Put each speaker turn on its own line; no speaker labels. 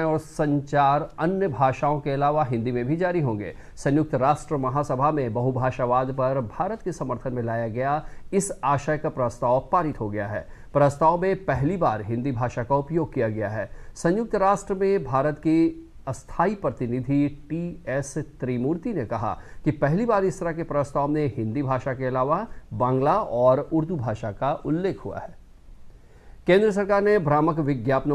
और संचार अन्य भाषाओं के अलावा हिंदी में भी जारी होंगे संयुक्त राष्ट्र महासभा में बहुभाषावाद पर भारत के समर्थन में लाया गया इस आशय का प्रस्ताव पारित हो गया है प्रस्ताव में पहली बार हिंदी भाषा का उपयोग किया गया है संयुक्त राष्ट्र में भारत की अस्थाई प्रतिनिधि टी एस त्रिमूर्ति ने कहा कि पहली बार इस तरह के प्रस्ताव में हिंदी भाषा के अलावा बांग्ला और उर्दू भाषा का उल्लेख हुआ है केंद्र सरकार ने भ्रामक विज्ञापनों